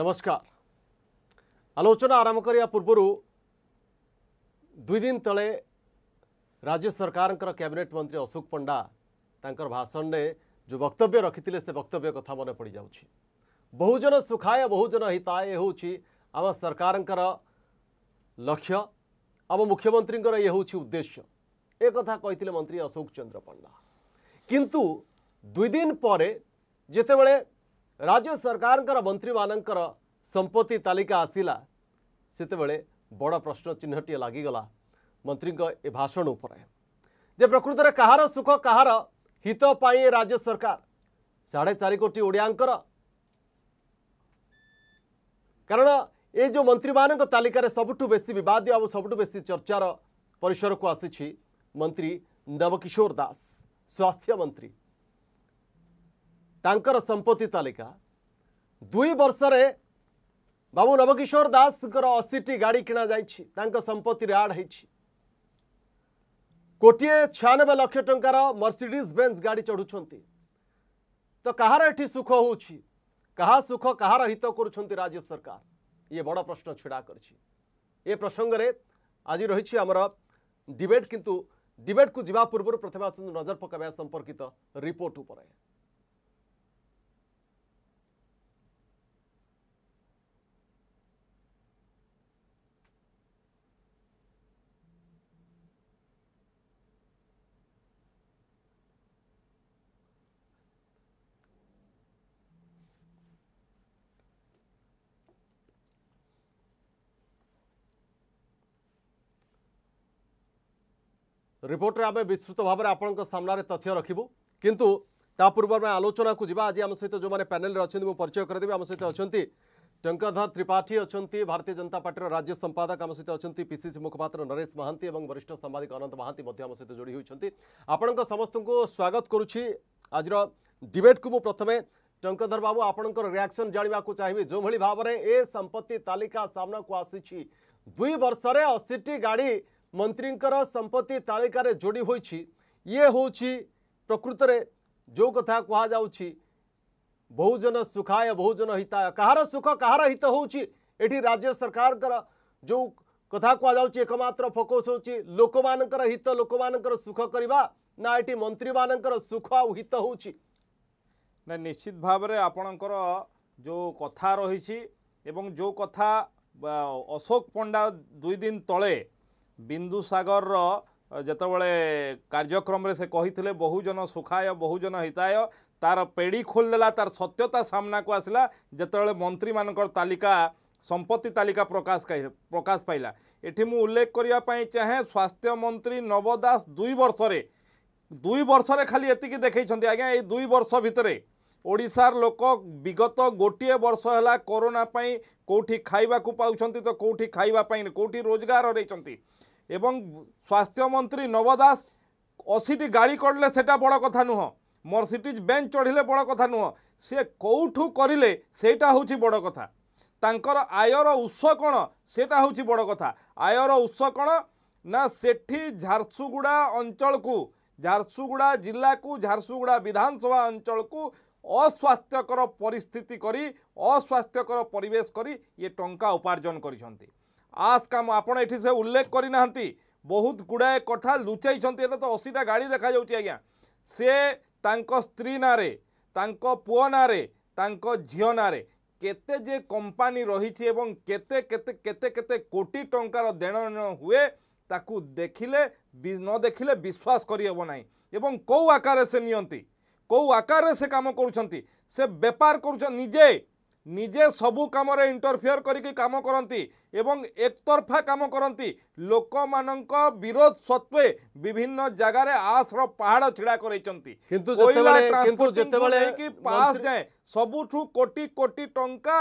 नमस्कार आलोचना आरंभ କରିବା ପୂର୍ବରୁ ଦୁଇ ଦିନ ତଳେ ରାଜ୍ୟ ସରକାରଙ୍କର କ୍ୟାବିନେଟ୍ ମନ୍ତ୍ରୀ ଅଶୋକ ପଣ୍ଡା ତାଙ୍କର ଭାଷଣରେ ଯେଉଁ ବକ୍ତବ୍ୟ ରଖିଥିଲେ ସେ ବକ୍ତବ୍ୟ କଥା ମନେ ପଡ଼ିଯାଉଛି ବହୁଜନ ସୁଖାୟ ବହୁଜନ ହିତାୟ ହେଉଛି ଆମ ସରକାରଙ୍କର ଲକ୍ଷ୍ୟ ଆମ ମୁଖ୍ୟମନ୍ତ୍ରୀଙ୍କର ଇଏ ହେଉଛି ଉଦ୍ଦେଶ୍ୟ ଏ କଥା କହିଥିଲେ ମନ୍ତ୍ରୀ ଅଶୋକ ଚନ୍ଦ୍ର ପଣ୍ଡା କିନ୍ତୁ ଦୁଇ ଦିନ ପରେ ଯେତେବେଳେ ରାଜ୍ୟ ସରକାରଙ୍କର ମନ୍ତ୍ରୀମାନଙ୍କର ସମ୍ପତ୍ତି ତାଲିକା ଆସିଲା ସେତେବେଳେ ବଡ଼ ପ୍ରଶ୍ନଚିହ୍ନଟିଏ ଲାଗିଗଲା ମନ୍ତ୍ରୀଙ୍କ ଏ ଭାଷଣ ଉପରେ ଯେ ପ୍ରକୃତରେ କାହାର ସୁଖ କାହାର ହିତ ପାଇଁ ରାଜ୍ୟ ସରକାର ସାଢ଼େ ଚାରି କୋଟି ଓଡ଼ିଆଙ୍କର କାରଣ ଏ ଯେଉଁ ମନ୍ତ୍ରୀମାନଙ୍କ ତାଲିକାରେ ସବୁଠୁ ବେଶୀ ବିବାଦୀୟ ଆଉ ସବୁଠୁ ବେଶୀ ଚର୍ଚ୍ଚାର ପରିସରକୁ ଆସିଛି ମନ୍ତ୍ରୀ ନବକିଶୋର ଦାସ ସ୍ୱାସ୍ଥ୍ୟ ମନ୍ତ୍ରୀ तांकर संपत्ति तालिका दुई वर्ष बाबू नवकिशोर दास अशीटी गाड़ी किणा जाए संपत्ति आड हो कोटे छयानबे लक्ष ट मर्सीडीज बेन्ज गाड़ी चढ़ुंट तो कहार ये सुख हो कहा सुख कहार हित कर राज्य सरकार ये बड़ प्रश्न छिड़ा कर प्रसंगे आज रही आमर डिबेट किंतु डिबेट को जीवा पूर्व प्रथम आस नजर पकड़ संपर्कित रिपोर्ट उपरूर रिपोर्ट में आम विस्तृत भाव में आपनार तथ्य रखू कि तापूर्व में आलोचना को जी आज आम सहित जो मैंने पैनेल अच्छा मुझे परिचय करदे आम सहित अच्छा टंकाधर त्रिपाठी अच्छा भारतीय जनता पार्टी राज्य संपादक आम सहित अच्छा पीसीसी मुखपात्र नरेश महांती वरिष्ठ सांबादिक अनंत महांती आम सहित जोड़ी होती आपण समस्त को स्वागत करुच्ची आज डिबेट को मुझे प्रथम टंकधर बाबू आपण रिएक्शन जानवाक चाहिए जो भाव में ए संपत्ति तालिका सामना को आसी दुई वर्ष अशीटी गाड़ी ମନ୍ତ୍ରୀଙ୍କର ସମ୍ପତ୍ତି ତାଲିକାରେ ଯୋଡ଼ି ହୋଇଛି ଇଏ ହେଉଛି ପ୍ରକୃତରେ ଯେଉଁ କଥା କୁହାଯାଉଛି ବହୁଜନ ସୁଖାୟ ବହୁଜନ ହିତାୟ କାହାର ସୁଖ କାହାର ହିତ ହେଉଛି ଏଠି ରାଜ୍ୟ ସରକାରଙ୍କର ଯେଉଁ କଥା କୁହାଯାଉଛି ଏକମାତ୍ର ଫୋକସ୍ ହେଉଛି ଲୋକମାନଙ୍କର ହିତ ଲୋକମାନଙ୍କର ସୁଖ କରିବା ନା ଏଠି ମନ୍ତ୍ରୀମାନଙ୍କର ସୁଖ ଆଉ ହିତ ହେଉଛି ନା ନିଶ୍ଚିତ ଭାବରେ ଆପଣଙ୍କର ଯେଉଁ କଥା ରହିଛି ଏବଂ ଯେଉଁ କଥା ଅଶୋକ ପଣ୍ଡା ଦୁଇ ଦିନ ତଳେ ବିନ୍ଦୁସାଗରର ଯେତେବେଳେ କାର୍ଯ୍ୟକ୍ରମରେ ସେ କହିଥିଲେ ବହୁଜନ ସୁଖାୟ ବହୁଜନ ହିତାୟ ତାର ପେଡ଼ି ଖୋଲିଦେଲା ତାର ସତ୍ୟତା ସାମ୍ନାକୁ ଆସିଲା ଯେତେବେଳେ ମନ୍ତ୍ରୀମାନଙ୍କର ତାଲିକା ସମ୍ପତ୍ତି ତାଲିକା ପ୍ରକାଶ ପ୍ରକାଶ ପାଇଲା ଏଠି ମୁଁ ଉଲ୍ଲେଖ କରିବା ପାଇଁ ଚାହେଁ ସ୍ୱାସ୍ଥ୍ୟ ମନ୍ତ୍ରୀ ନବ ଦାସ ଦୁଇ ବର୍ଷରେ ଦୁଇ ବର୍ଷରେ ଖାଲି ଏତିକି ଦେଖେଇଛନ୍ତି ଆଜ୍ଞା ଏଇ ଦୁଇ ବର୍ଷ ଭିତରେ ଓଡ଼ିଶାର ଲୋକ ବିଗତ ଗୋଟିଏ ବର୍ଷ ହେଲା କରୋନା ପାଇଁ କେଉଁଠି ଖାଇବାକୁ ପାଉଛନ୍ତି ତ କେଉଁଠି ଖାଇବା ପାଇଁ କେଉଁଠି ରୋଜଗାର ହରେଇଛନ୍ତି ଏବଂ ସ୍ୱାସ୍ଥ୍ୟମନ୍ତ୍ରୀ ନବ ଦାସ ଅଶୀଟି ଗାଡ଼ି କଢ଼ିଲେ ସେଇଟା ବଡ଼ କଥା ନୁହଁ ମର୍ସିଟିଜ୍ ବେଞ୍ଚ ଚଢ଼ିଲେ ବଡ଼ କଥା ନୁହଁ ସିଏ କେଉଁଠୁ କରିଲେ ସେଇଟା ହେଉଛି ବଡ଼ କଥା ତାଙ୍କର ଆୟର ଉତ୍ସ କ'ଣ ସେଇଟା ହେଉଛି ବଡ଼ କଥା ଆୟର ଉତ୍ସ କ'ଣ ନା ସେଠି ଝାରସୁଗୁଡ଼ା ଅଞ୍ଚଳକୁ ଝାରସୁଗୁଡ଼ା ଜିଲ୍ଲାକୁ ଝାରସୁଗୁଡ଼ା ବିଧାନସଭା ଅଞ୍ଚଳକୁ ଅସ୍ୱାସ୍ଥ୍ୟକର ପରିସ୍ଥିତି କରି ଅସ୍ୱାସ୍ଥ୍ୟକର ପରିବେଶ କରି ଇଏ ଟଙ୍କା ଉପାର୍ଜନ କରିଛନ୍ତି ଆସ୍ କାମ ଆପଣ ଏଠି ସେ ଉଲ୍ଲେଖ କରିନାହାନ୍ତି ବହୁତ ଗୁଡ଼ାଏ କଥା ଲୁଚାଇଛନ୍ତି ଏଇଟା ତ ଅଶୀଟା ଗାଡ଼ି ଦେଖାଯାଉଛି ଆଜ୍ଞା ସେ ତାଙ୍କ ସ୍ତ୍ରୀ ନାଁରେ ତାଙ୍କ ପୁଅ ନାଁରେ ତାଙ୍କ ଝିଅ ନାଁରେ କେତେ ଯେ କମ୍ପାନୀ ରହିଛି ଏବଂ କେତେ କେତେ କେତେ କେତେ କୋଟି ଟଙ୍କାର ଦେଣ ହୁଏ ତାକୁ ଦେଖିଲେ ନ ଦେଖିଲେ ବିଶ୍ୱାସ କରିହେବ ନାହିଁ ଏବଂ କେଉଁ ଆକାରରେ ସେ ନିଅନ୍ତି କେଉଁ ଆକାରରେ ସେ କାମ କରୁଛନ୍ତି ସେ ବେପାର କରୁଛନ୍ତି ନିଜେ ନିଜେ ସବୁ କାମରେ ଇଣ୍ଟରଫିୟର କରିକି କାମ କରନ୍ତି ଏବଂ ଏକତରଫା କାମ କରନ୍ତି ଲୋକମାନଙ୍କ ବିରୋଧ ସତ୍ତ୍ୱେ ବିଭିନ୍ନ ଜାଗାରେ ଆସର ପାହାଡ଼ ଛିଡ଼ା କରାଇଛନ୍ତି କିନ୍ତୁ ପାସ୍ ଯାଏ ସବୁଠୁ କୋଟି କୋଟି ଟଙ୍କା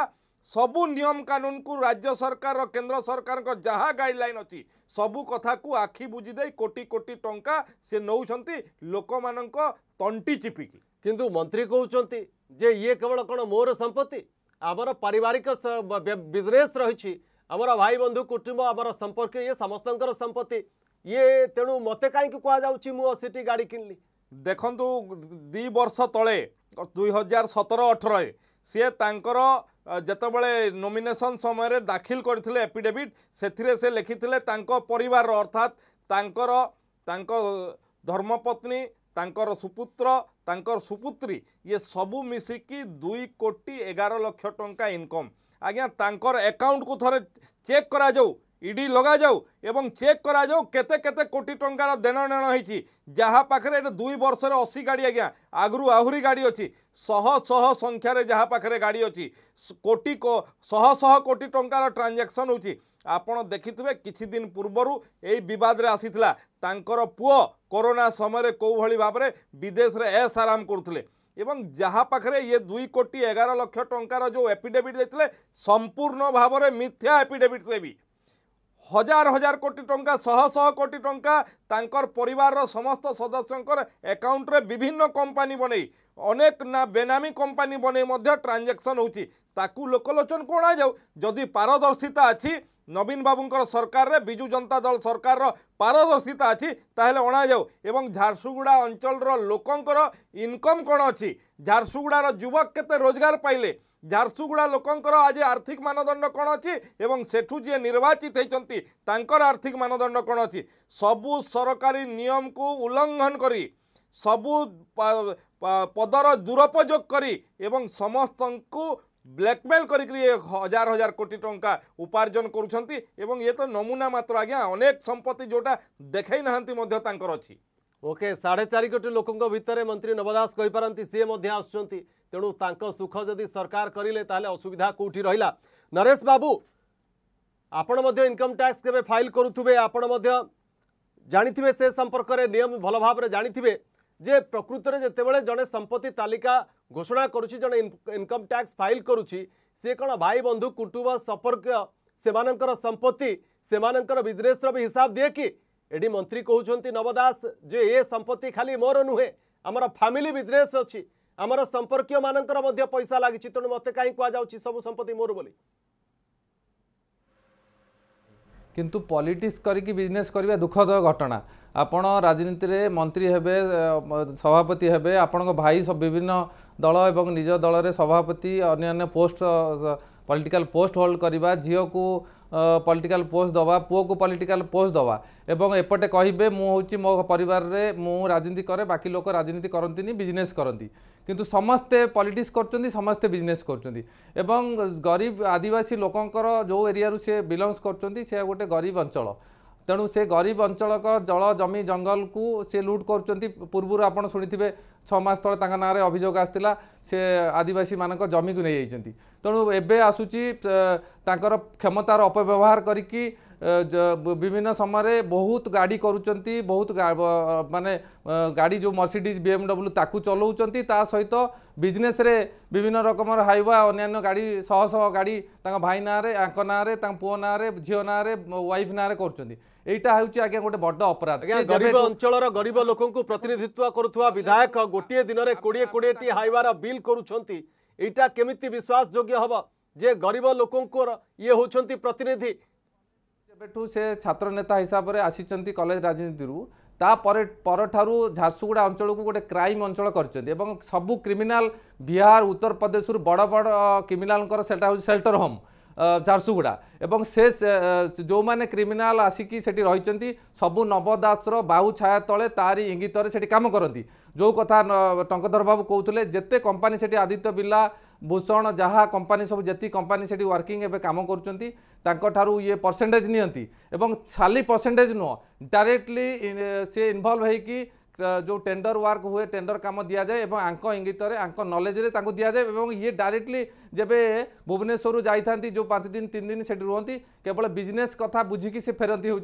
ସବୁ ନିୟମ କାନୁନକୁ ରାଜ୍ୟ ସରକାର କେନ୍ଦ୍ର ସରକାରଙ୍କ ଯାହା ଗାଇଡ଼ଲାଇନ୍ ଅଛି ସବୁ କଥାକୁ ଆଖି ବୁଝିଦେଇ କୋଟି କୋଟି ଟଙ୍କା ସେ ନେଉଛନ୍ତି ଲୋକମାନଙ୍କ ତଣ୍ଟି ଚିପିକି କିନ୍ତୁ ମନ୍ତ୍ରୀ କହୁଛନ୍ତି ଯେ ଇଏ କେବଳ କ'ଣ ମୋର ସମ୍ପତ୍ତି ଆମର ପାରିବାରିକ ବିଜନେସ୍ ରହିଛି ଆମର ଭାଇ ବନ୍ଧୁ କୁଟୁମ୍ବ ଆମର ସମ୍ପର୍କୀୟ ଇଏ ସମସ୍ତଙ୍କର ସମ୍ପତ୍ତି ଇଏ ତେଣୁ ମୋତେ କାହିଁକି କୁହାଯାଉଛି ମୁଁ ଅଶୀଟି ଗାଡ଼ି କିଣିଲି ଦେଖନ୍ତୁ ଦୁଇ ବର୍ଷ ତଳେ ଦୁଇ ହଜାର ସତର ଅଠରରେ ସିଏ ତାଙ୍କର ଯେତେବେଳେ ନୋମିନେସନ୍ ସମୟରେ ଦାଖିଲ କରିଥିଲେ ଏପିଡେଭିଟ୍ ସେଥିରେ ସେ ଲେଖିଥିଲେ ତାଙ୍କ ପରିବାରର ଅର୍ଥାତ୍ ତାଙ୍କର ତାଙ୍କ ଧର୍ମପତ୍ନୀ ତାଙ୍କର ସୁପୁତ୍ର ତାଙ୍କର ସୁପୁତ୍ରୀ ଇଏ ସବୁ ମିଶିକି ଦୁଇ କୋଟି ଏଗାର ଲକ୍ଷ ଟଙ୍କା ଇନକମ୍ ଆଜ୍ଞା ତାଙ୍କର ଆକାଉଣ୍ଟକୁ ଥରେ ଚେକ୍ କରାଯାଉ ଇଡି ଲଗାଯାଉ ଏବଂ ଚେକ୍ କରାଯାଉ କେତେ କେତେ କୋଟି ଟଙ୍କାର ଦେଣନେଣ ହେଇଛି ଯାହା ପାଖରେ ଏଇଟା ଦୁଇ ବର୍ଷରେ ଅଶୀ ଗାଡ଼ି ଆଜ୍ଞା ଆଗରୁ ଆହୁରି ଗାଡ଼ି ଅଛି ଶହ ଶହ ସଂଖ୍ୟାରେ ଯାହା ପାଖରେ ଗାଡ଼ି ଅଛି କୋଟି ଶହ ଶହ କୋଟି ଟଙ୍କାର ଟ୍ରାଞ୍ଜାକ୍ସନ୍ ହେଉଛି ଆପଣ ଦେଖିଥିବେ କିଛି ଦିନ ପୂର୍ବରୁ ଏଇ ବିବାଦରେ ଆସିଥିଲା ତାଙ୍କର ପୁଅ କରୋନା ସମୟରେ କେଉଁଭଳି ଭାବରେ ବିଦେଶରେ ଏସ୍ ଆରାମ କରୁଥିଲେ এবং যাহা পাখে ইয়ে দুই কোটি এগার লক্ষ টঙ্কার যে এফিডেভিট দিয়ে সম্পূর্ণ ভাবে মিথ্যা এফিডেভিট সে বি হাজার হাজার কোটি টঙ্কা শহ শহ কোটি টঙ্কা তাঁকর পরিবার সমস্ত সদস্যঙ্কর একাউন্টরে বিভিন্ন কোম্পানি বনেই অনেক না বেনামি কোম্পানি বনেই মধ্যে ট্রানজাকশন হচ্ছে তাকে লোকলোচন কোণা যাও যদি পারদর্শিতা আছে ନବୀନ ବାବୁଙ୍କର ସରକାରରେ ବିଜୁ ଜନତା ଦଳ ସରକାରର ପାରଦର୍ଶିତା ଅଛି ତାହେଲେ ଅଣାଯାଉ ଏବଂ ଝାରସୁଗୁଡ଼ା ଅଞ୍ଚଳର ଲୋକଙ୍କର ଇନକମ୍ କ'ଣ ଅଛି ଝାରସୁଗୁଡ଼ାର ଯୁବକ କେତେ ରୋଜଗାର ପାଇଲେ ଝାରସୁଗୁଡ଼ା ଲୋକଙ୍କର ଆଜି ଆର୍ଥିକ ମାନଦଣ୍ଡ କ'ଣ ଅଛି ଏବଂ ସେଠୁ ଯିଏ ନିର୍ବାଚିତ ହୋଇଛନ୍ତି ତାଙ୍କର ଆର୍ଥିକ ମାନଦଣ୍ଡ କ'ଣ ଅଛି ସବୁ ସରକାରୀ ନିୟମକୁ ଉଲ୍ଲଂଘନ କରି ସବୁ ପଦର ଦୁରୁପଯୋଗ କରି ଏବଂ ସମସ୍ତଙ୍କୁ ବ୍ଲାକମେଲ୍ କରିକି ହଜାର ହଜାର କୋଟି ଟଙ୍କା ଉପାର୍ଜନ କରୁଛନ୍ତି ଏବଂ ଇଏ ତ ନମୁନା ମାତ୍ର ଆଜ୍ଞା ଅନେକ ସମ୍ପତ୍ତି ଯେଉଁଟା ଦେଖାଇ ନାହାନ୍ତି ମଧ୍ୟ ତାଙ୍କର ଅଛି ଓକେ ସାଢ଼େ ଚାରି କୋଟି ଲୋକଙ୍କ ଭିତରେ ମନ୍ତ୍ରୀ ନବ ଦାସ କହିପାରନ୍ତି ସିଏ ମଧ୍ୟ ଆସୁଛନ୍ତି ତେଣୁ ତାଙ୍କ ସୁଖ ଯଦି ସରକାର କରିଲେ ତାହେଲେ ଅସୁବିଧା କେଉଁଠି ରହିଲା ନରେଶ ବାବୁ ଆପଣ ମଧ୍ୟ ଇନକମ୍ ଟ୍ୟାକ୍ସ କେବେ ଫାଇଲ୍ କରୁଥିବେ ଆପଣ ମଧ୍ୟ ଜାଣିଥିବେ ସେ ସମ୍ପର୍କରେ ନିୟମ ଭଲ ଭାବରେ ଜାଣିଥିବେ ଯେ ପ୍ରକୃତରେ ଯେତେବେଳେ ଜଣେ ସମ୍ପତ୍ତି ତାଲିକା ଘୋଷଣା କରୁଛି ଜଣେ ଇନକମ୍ ଟ୍ୟାକ୍ସ ଫାଇଲ୍ କରୁଛି ସିଏ କ'ଣ ଭାଇ ବନ୍ଧୁ କୁଟୁମ୍ବ ସମ୍ପର୍କୀୟ ସେମାନଙ୍କର ସମ୍ପତ୍ତି ସେମାନଙ୍କର ବିଜନେସ୍ର ବି ହିସାବ ଦିଏ କି ଏଠି ମନ୍ତ୍ରୀ କହୁଛନ୍ତି ନବ ଦାସ ଯେ ଏ ସମ୍ପତ୍ତି ଖାଲି ମୋର ନୁହେଁ ଆମର ଫ୍ୟାମିଲି ବିଜନେସ୍ ଅଛି ଆମର ସମ୍ପର୍କୀୟମାନଙ୍କର ମଧ୍ୟ ପଇସା ଲାଗିଛି ତେଣୁ ମୋତେ କାହିଁ କୁହାଯାଉଛି ସବୁ ସମ୍ପତ୍ତି ମୋର ବୋଲି କିନ୍ତୁ ପଲିଟିକ୍ସ କରିକି ବିଜନେସ୍ କରିବା ଦୁଃଖଦ ଘଟଣା ଆପଣ ରାଜନୀତିରେ ମନ୍ତ୍ରୀ ହେବେ ସଭାପତି ହେବେ ଆପଣଙ୍କ ଭାଇ ବିଭିନ୍ନ ଦଳ ଏବଂ ନିଜ ଦଳରେ ସଭାପତି ଅନ୍ୟାନ୍ୟ ପୋଷ୍ଟ ପଲିଟିକାଲ ପୋଷ୍ଟ ହୋଲ୍ଡ କରିବା ଝିଅକୁ পলিটিকাল পোস্ট দেওয়া পুয়োকু পলিটিকাল পোস্ট দেওয়া এবং এপটে কহবে মু হচ্ছে মো পরিবারে মু রাজনীতি করে বাকি লোক রাজনীতি করতে বিজনেস করতে কিন্তু সমস্তে পলিটিক্স করছেন সমস্তে বিজনেস করছেন এবং গরিব আদিবাসী লোকর যে এরিয়ার সে বিলংস করছেন সে গোটে গরিব অঞ্চল ତେଣୁ ସେ ଗରିବ ଅଞ୍ଚଳଙ୍କର ଜଳ ଜମି ଜଙ୍ଗଲକୁ ସେ ଲୁଟ୍ କରୁଛନ୍ତି ପୂର୍ବରୁ ଆପଣ ଶୁଣିଥିବେ ଛଅ ମାସ ତଳେ ତାଙ୍କ ନାଁରେ ଅଭିଯୋଗ ଆସିଥିଲା ସେ ଆଦିବାସୀମାନଙ୍କ ଜମିକୁ ନେଇଯାଇଛନ୍ତି ତେଣୁ ଏବେ ଆସୁଛି ତାଙ୍କର କ୍ଷମତାର ଅପବ୍ୟବହାର କରିକି ବିଭିନ୍ନ ସମୟରେ ବହୁତ ଗାଡ଼ି କରୁଛନ୍ତି ବହୁତ ମାନେ ଗାଡ଼ି ଯେଉଁ ମର୍ସିଡ଼ିଜ୍ ବିଏମ୍ଡବ୍ଲୁ ତାକୁ ଚଲାଉଛନ୍ତି ତା ସହିତ ବିଜନେସ୍ରେ ବିଭିନ୍ନ ରକମର ହାଇୱା ଅନ୍ୟାନ୍ୟ ଗାଡ଼ି ଶହ ଶହ ଗାଡ଼ି ତାଙ୍କ ଭାଇ ନାଁରେ ୟାଙ୍କ ନାଁରେ ତାଙ୍କ ପୁଅ ନାଁରେ ଝିଅ ନାଁରେ ୱାଇଫ୍ ନାଁରେ କରୁଛନ୍ତି ଏଇଟା ହେଉଛି ଆଜ୍ଞା ଗୋଟେ ବଡ଼ ଅପରାଧ ଗରିବ ଅଞ୍ଚଳର ଗରିବ ଲୋକଙ୍କୁ ପ୍ରତିନିଧିତ୍ୱ କରୁଥିବା ବିଧାୟକ ଗୋଟିଏ ଦିନରେ କୋଡ଼ିଏ କୋଡ଼ିଏଟି ହାଇୱାର ବିଲ୍ କରୁଛନ୍ତି ଏଇଟା କେମିତି ବିଶ୍ୱାସ ଯୋଗ୍ୟ ହେବ ଯେ ଗରିବ ଲୋକଙ୍କର ଇଏ ହେଉଛନ୍ତି ପ୍ରତିନିଧି ଯେବେଠୁ ସେ ଛାତ୍ର ନେତା ହିସାବରେ ଆସିଛନ୍ତି କଲେଜ ରାଜନୀତିରୁ ତାପରେ ପରଠାରୁ ଝାରସୁଗୁଡ଼ା ଅଞ୍ଚଳକୁ ଗୋଟେ କ୍ରାଇମ୍ ଅଞ୍ଚଳ କରିଛନ୍ତି ଏବଂ ସବୁ କ୍ରିମିନାଲ୍ ବିହାର ଉତ୍ତରପ୍ରଦେଶରୁ ବଡ଼ ବଡ଼ କ୍ରିମିନାଲ୍ଙ୍କର ସେଇଟା ହେଉଛି ସେଲ୍ଟର ହୋମ୍ ଝାରସୁଗୁଡ଼ା ଏବଂ ସେ ଯେଉଁମାନେ କ୍ରିମିନାଲ ଆସିକି ସେଠି ରହିଛନ୍ତି ସବୁ ନବ ଦାସର ବାହୁ ଛାୟା ତଳେ ତାରି ଇଙ୍ଗିତରେ ସେଠି କାମ କରନ୍ତି ଯେଉଁ କଥା ଟଙ୍କଧର ବାବୁ କହୁଥିଲେ ଯେତେ କମ୍ପାନୀ ସେଠି ଆଦିତ୍ୟ ବିର୍ଲା ଭୂଷଣ ଯାହା କମ୍ପାନୀ ସବୁ ଯେତିକି କମ୍ପାନୀ ସେଠି ୱାର୍କିଂ ଏବେ କାମ କରୁଛନ୍ତି ତାଙ୍କଠାରୁ ଇଏ ପରସେଣ୍ଟେଜ୍ ନିଅନ୍ତି ଏବଂ ଖାଲି ପରସେଣ୍ଟେଜ୍ ନୁହଁ ଡାଇରେକ୍ଟଲି ସିଏ ଇନଭଲ୍ଭ ହେଇକି जो टेंडर वर्क हुए टेंडर काम दि जाए और आंक इंगित आंक नलेज दि जाए और ये डायरेक्टली जब भुवनेश्वर जाता जो पाँच दिन तीन दिन से रुहति केवल बिजनेस कथा बुझिकी से फेरती हूँ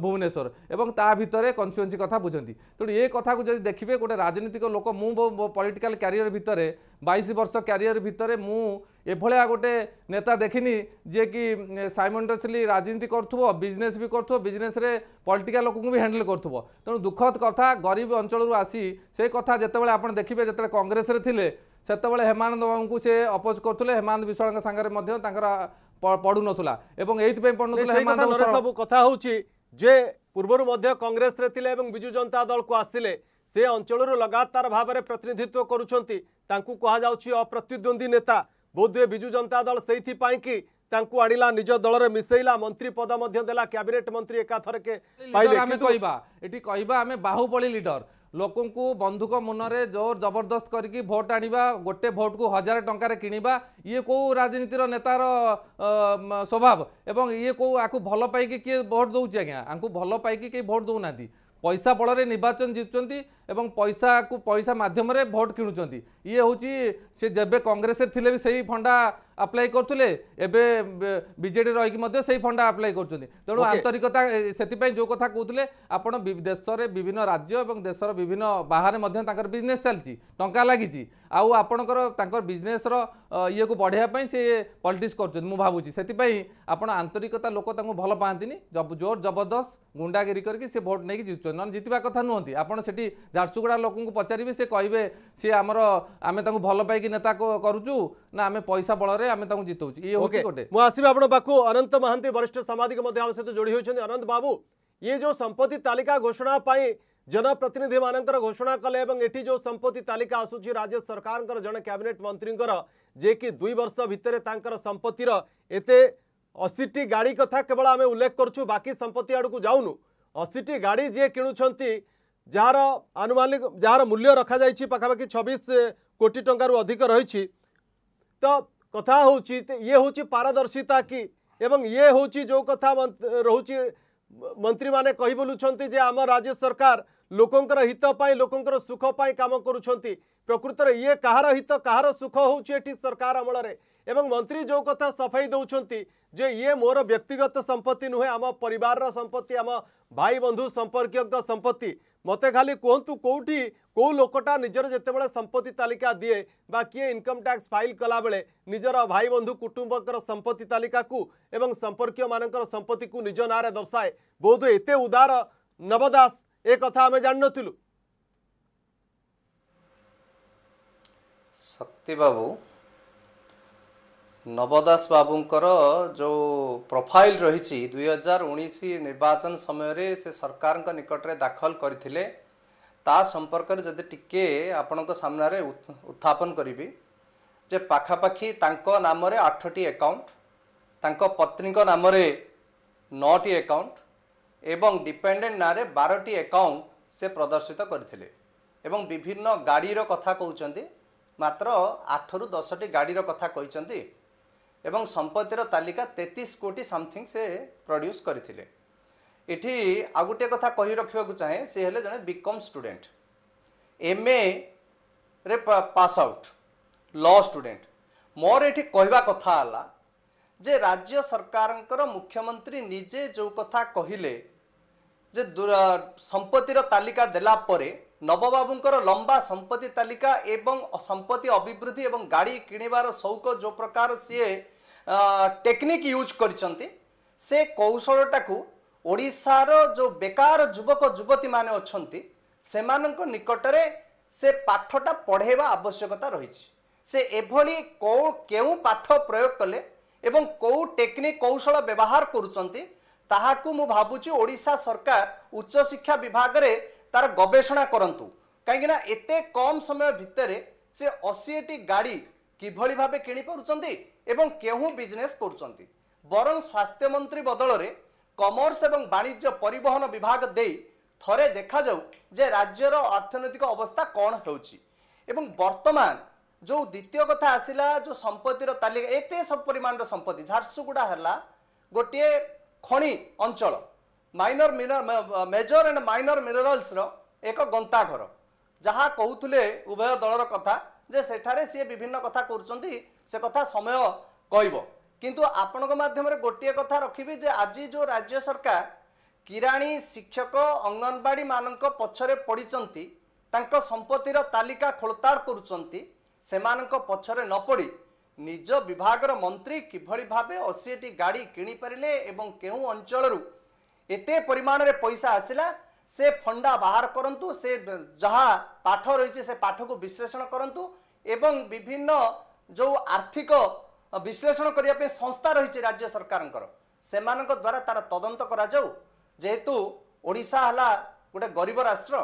भुवनेश्वर और ता भितर कन्स्टिट्युएन्सी कथा बुझती तेणु ये कथा को जब देखिए गोटे राजनीतिक लोक मु पलिटिकाल क्यारियर भितर बैश वर्ष क्यारियर भितर मुझे এভাগ গোটে নেতা দেখিনি যে কি সাইমন সাইমন্ডসলি রাজনীতি করুব বিজনেস বি করুব বিজনেসরে পলিটিকা লোক বি হ্যান্ডেল করুব তেমন দুঃখদ কথা গরিব অঞ্চল আসি সেই কথা যেতবে আপনার দেখবে যেত কংগ্রেসের লে সেতবে হেমানন্দ বাবু সে অপোজ করুলে হেমানন্দ বিশ্বাল সাংরে তাঁর পড়ু পড়ুনথিলা এবং এইপাই পড়ু হেমানন্দ সবু কথা হচ্ছে যে পূর্বরু কংগ্রেস লে এবং বিজু জনতা দল কু আসলে সে অঞ্চল লগাতার ভাবে প্রতিনিধিত্ব করছেন তাঁকু কুহযাচ্ছে অপ্রতিদ্বন্দ্বী নেতা ବୋଧହୁଏ ବିଜୁ ଜନତା ଦଳ ସେଇଥିପାଇଁ କି ତାଙ୍କୁ ଆଣିଲା ନିଜ ଦଳରେ ମିଶେଇଲା ମନ୍ତ୍ରୀ ପଦ ମଧ୍ୟ ଦେଲା କ୍ୟାବିନେଟ୍ ମନ୍ତ୍ରୀ ଏକାଥରକେ ପାଇଲେ ଆମେ କହିବା ଏଠି କହିବା ଆମେ ବାହୁବଳୀ ଲିଡର ଲୋକଙ୍କୁ ବନ୍ଧୁକ ମୁନରେ ଜୋର ଜବରଦସ୍ତ କରିକି ଭୋଟ୍ ଆଣିବା ଗୋଟେ ଭୋଟ୍କୁ ହଜାରେ ଟଙ୍କାରେ କିଣିବା ଇଏ କେଉଁ ରାଜନୀତିର ନେତାର ସ୍ୱଭାବ ଏବଂ ଇଏ କେଉଁ ଆକୁ ଭଲ ପାଇକି କିଏ ଭୋଟ୍ ଦେଉଛି ଆଜ୍ଞା ଆଙ୍କୁ ଭଲ ପାଇକି କେହି ଭୋଟ୍ ଦେଉନାହାନ୍ତି ପଇସା ବଳରେ ନିର୍ବାଚନ ଜିତୁଛନ୍ତି এবং পয়সা কু পয়সা মাধ্যমে ভোট কিণুচার ইয়ে হচ্ছে সে যে কংগ্রেসের লে সেই ফন্ডা আপ্লাই করলে এবে বিজেডি রইকি মধ্যে সেই ফন্ডা আপ্লাই করছেন তেমন আন্তরিকতা সেপাই যে কথা কুলে আপনার দেশের বিভিন্ন রাজ্য এবং দেশের বিভিন্ন বাহারে মধ্যে তাঁর বিজনেস চালছে টঙ্কা লাগিছি আপনার তাঁর বিজনেসর ইয়ে কু বড়াই সে পলিটিক্স করছেন মু ভাবুছি সেপাই আপনার আন্তরিকতা লোক তা ভালো পাঁতিনি জোর জবরদস্ত গুন্ডাগিরি করি সে ভোট নিয়ে জিতুছেন জিতবা কথা নুহতি আপনার সেটি ଝାରସୁଗୁଡ଼ା ଲୋକଙ୍କୁ ପଚାରିବେ ସେ କହିବେ ସିଏ ଆମର ଆମେ ତାଙ୍କୁ ଭଲ ପାଇକି ନେତା କରୁଛୁ ନା ଆମେ ପଇସା ବଳରେ ଆମେ ତାଙ୍କୁ ଜିତଉଛୁ ଇଏ ହେଉଛି ଗୋଟେ ମୁଁ ଆସିବି ଆପଣ ପାଖକୁ ଅନନ୍ତ ମହାନ୍ତି ବରିଷ୍ଠ ସାମ୍ବାଦିକ ମଧ୍ୟ ଆମ ସହିତ ଯୋଡ଼ି ହୋଇଛନ୍ତି ଅନନ୍ତ ବାବୁ ଇଏ ଯେଉଁ ସମ୍ପତ୍ତି ତାଲିକା ଘୋଷଣା ପାଇଁ ଜନପ୍ରତିନିଧିମାନଙ୍କର ଘୋଷଣା କଲେ ଏବଂ ଏଠି ଯେଉଁ ସମ୍ପତ୍ତି ତାଲିକା ଆସୁଛି ରାଜ୍ୟ ସରକାରଙ୍କର ଜଣେ କ୍ୟାବିନେଟ୍ ମନ୍ତ୍ରୀଙ୍କର ଯିଏକି ଦୁଇ ବର୍ଷ ଭିତରେ ତାଙ୍କର ସମ୍ପତ୍ତିର ଏତେ ଅଶୀଟି ଗାଡ଼ି କଥା କେବଳ ଆମେ ଉଲ୍ଲେଖ କରୁଛୁ ବାକି ସମ୍ପତ୍ତି ଆଡ଼କୁ ଯାଉନୁ ଅଶୀଟି ଗାଡ଼ି ଯିଏ କିଣୁଛନ୍ତି ଯାହାର ଆନୁମାନିକ ଯାହାର ମୂଲ୍ୟ ରଖାଯାଇଛି ପାଖାପାଖି ଛବିଶ କୋଟି ଟଙ୍କାରୁ ଅଧିକ ରହିଛି ତ କଥା ହେଉଛି ଇଏ ହେଉଛି ପାରଦର୍ଶିତା କି ଏବଂ ଇଏ ହେଉଛି ଯେଉଁ କଥା ରହୁଛି ମନ୍ତ୍ରୀମାନେ କହି ବୋଲୁଛନ୍ତି ଯେ ଆମ ରାଜ୍ୟ ସରକାର ଲୋକଙ୍କର ହିତ ପାଇଁ ଲୋକଙ୍କର ସୁଖ ପାଇଁ କାମ କରୁଛନ୍ତି ପ୍ରକୃତରେ ଇଏ କାହାର ହିତ କାହାର ସୁଖ ହେଉଛି ଏଠି ସରକାର ଅମଳରେ ଏବଂ ମନ୍ତ୍ରୀ ଯେଉଁ କଥା ସଫେଇ ଦେଉଛନ୍ତି ଯେ ଇଏ ମୋର ବ୍ୟକ୍ତିଗତ ସମ୍ପତ୍ତି ନୁହେଁ ଆମ ପରିବାରର ସମ୍ପତ୍ତି ଆମ ଭାଇ ବନ୍ଧୁ ସମ୍ପର୍କୀୟଙ୍କ ସମ୍ପତ୍ତି ମୋତେ ଖାଲି କୁହନ୍ତୁ କେଉଁଠି କେଉଁ ଲୋକଟା ନିଜର ଯେତେବେଳେ ସମ୍ପତ୍ତି ତାଲିକା ଦିଏ ବା କିଏ ଇନକମ୍ ଟ୍ୟାକ୍ସ ଫାଇଲ୍ କଲାବେଳେ ନିଜର ଭାଇ ବନ୍ଧୁ କୁଟୁମ୍ବଙ୍କର ସମ୍ପତ୍ତି ତାଲିକାକୁ ଏବଂ ସମ୍ପର୍କୀୟମାନଙ୍କର ସମ୍ପତ୍ତିକୁ ନିଜ ନାଁରେ ଦର୍ଶାଏ ବହୁତ ଏତେ ଉଦାର ନବ ଦାସ ଏ କଥା ଆମେ ଜାଣିନଥିଲୁ ଶକ୍ତିବାବୁ ନବଦାସ ବାବୁଙ୍କର ଯେଉଁ ପ୍ରୋଫାଇଲ୍ ରହିଛି ଦୁଇହଜାର ଉଣେଇଶ ନିର୍ବାଚନ ସମୟରେ ସେ ସରକାରଙ୍କ ନିକଟରେ ଦାଖଲ କରିଥିଲେ ତା ସମ୍ପର୍କରେ ଯଦି ଟିକିଏ ଆପଣଙ୍କ ସାମ୍ନାରେ ଉତ୍ଥାପନ କରିବି ଯେ ପାଖାପାଖି ତାଙ୍କ ନାମରେ ଆଠଟି ଆକାଉଣ୍ଟ ତାଙ୍କ ପତ୍ନୀଙ୍କ ନାମରେ ନଅଟି ଆକାଉଣ୍ଟ ଏବଂ ଡିପେଣ୍ଡେଣ୍ଟ ନାଁରେ ବାରଟି ଆକାଉଣ୍ଟ ସେ ପ୍ରଦର୍ଶିତ କରିଥିଲେ ଏବଂ ବିଭିନ୍ନ ଗାଡ଼ିର କଥା କହୁଛନ୍ତି ମାତ୍ର ଆଠରୁ ଦଶଟି ଗାଡ଼ିର କଥା କହିଛନ୍ତି ଏବଂ ସମ୍ପତ୍ତିର ତାଲିକା ତେତିଶ କୋଟି ସମଥିଙ୍ଗ ସେ ପ୍ରଡ୍ୟୁସ୍ କରିଥିଲେ ଏଠି ଆଉ ଗୋଟିଏ କଥା କହି ରଖିବାକୁ ଚାହେଁ ସେ ହେଲେ ଜଣେ ବିକମ୍ ଷ୍ଟୁଡ଼େଣ୍ଟ ଏମ୍ ଏରେ ପାସ୍ ଆଉଟ୍ ଲ ଷ୍ଟୁଡ଼େଣ୍ଟ ମୋର ଏଠି କହିବା କଥା ହେଲା ଯେ ରାଜ୍ୟ ସରକାରଙ୍କର ମୁଖ୍ୟମନ୍ତ୍ରୀ ନିଜେ ଯେଉଁ କଥା କହିଲେ ଯେ ସମ୍ପତ୍ତିର ତାଲିକା ଦେଲା ପରେ ନବବାବୁଙ୍କର ଲମ୍ବା ସମ୍ପତ୍ତି ତାଲିକା ଏବଂ ସମ୍ପତ୍ତି ଅଭିବୃଦ୍ଧି ଏବଂ ଗାଡ଼ି କିଣିବାର ସଉକ ଯେଉଁ ପ୍ରକାର ସିଏ ଟେକ୍ନିକ୍ ୟୁଜ୍ କରିଛନ୍ତି ସେ କୌଶଳଟାକୁ ଓଡ଼ିଶାର ଯେଉଁ ବେକାର ଯୁବକ ଯୁବତୀମାନେ ଅଛନ୍ତି ସେମାନଙ୍କ ନିକଟରେ ସେ ପାଠଟା ପଢ଼େଇବା ଆବଶ୍ୟକତା ରହିଛି ସେ ଏଭଳି କେଉଁ କେଉଁ ପାଠ ପ୍ରୟୋଗ କଲେ ଏବଂ କେଉଁ ଟେକ୍ନିକ୍ କୌଶଳ ବ୍ୟବହାର କରୁଛନ୍ତି ତାହାକୁ ମୁଁ ଭାବୁଛି ଓଡ଼ିଶା ସରକାର ଉଚ୍ଚଶିକ୍ଷା ବିଭାଗରେ ତା'ର ଗବେଷଣା କରନ୍ତୁ କାହିଁକିନା ଏତେ କମ୍ ସମୟ ଭିତରେ ସେ ଅଶୀଟି ଗାଡ଼ି କିଭଳି ଭାବେ କିଣିପାରୁଛନ୍ତି ଏବଂ କେଉଁ ବିଜନେସ୍ କରୁଛନ୍ତି ବରଂ ସ୍ୱାସ୍ଥ୍ୟମନ୍ତ୍ରୀ ବଦଳରେ କମର୍ସ ଏବଂ ବାଣିଜ୍ୟ ପରିବହନ ବିଭାଗ ଦେଇ ଥରେ ଦେଖାଯାଉ ଯେ ରାଜ୍ୟର ଅର୍ଥନୈତିକ ଅବସ୍ଥା କ'ଣ ହେଉଛି ଏବଂ ବର୍ତ୍ତମାନ ଯେଉଁ ଦ୍ୱିତୀୟ କଥା ଆସିଲା ଯେଉଁ ସମ୍ପତ୍ତିର ତାଲିକା ଏତେ ସବୁ ପରିମାଣର ସମ୍ପତ୍ତି ଝାରସୁଗୁଡ଼ା ହେଲା ଗୋଟିଏ ଖଣି ଅଞ୍ଚଳ ମାଇନର ମିନର ମେଜର ଆଣ୍ଡ ମାଇନର ମିନେରାଲ୍ସର ଏକ ଗନ୍ତାଘର ଯାହା କହୁଥିଲେ ଉଭୟ ଦଳର କଥା ଯେ ସେଠାରେ ସିଏ ବିଭିନ୍ନ କଥା କରୁଛନ୍ତି ସେ କଥା ସମୟ କହିବ କିନ୍ତୁ ଆପଣଙ୍କ ମାଧ୍ୟମରେ ଗୋଟିଏ କଥା ରଖିବି ଯେ ଆଜି ଯେଉଁ ରାଜ୍ୟ ସରକାର କିରାଣୀ ଶିକ୍ଷକ ଅଙ୍ଗନବାଡ଼ିମାନଙ୍କ ପଛରେ ପଡ଼ିଛନ୍ତି ତାଙ୍କ ସମ୍ପତ୍ତିର ତାଲିକା ଖୋଳତାଡ଼ କରୁଛନ୍ତି ସେମାନଙ୍କ ପଛରେ ନ ପଡ଼ି ନିଜ ବିଭାଗର ମନ୍ତ୍ରୀ କିଭଳି ଭାବେ ଅଶୀଟି ଗାଡ଼ି କିଣିପାରିଲେ ଏବଂ କେଉଁ ଅଞ୍ଚଳରୁ ଏତେ ପରିମାଣରେ ପଇସା ଆସିଲା ସେ ଫଣ୍ଡା ବାହାର କରନ୍ତୁ ସେ ଯାହା ପାଠ ରହିଛି ସେ ପାଠକୁ ବିଶ୍ଳେଷଣ କରନ୍ତୁ ଏବଂ ବିଭିନ୍ନ जो आर्थिक विश्लेषण करने संस्था रही राज्य सरकार से द्वारा तार तदंत करेतु ओडा है गोटे गरीब राष्ट्र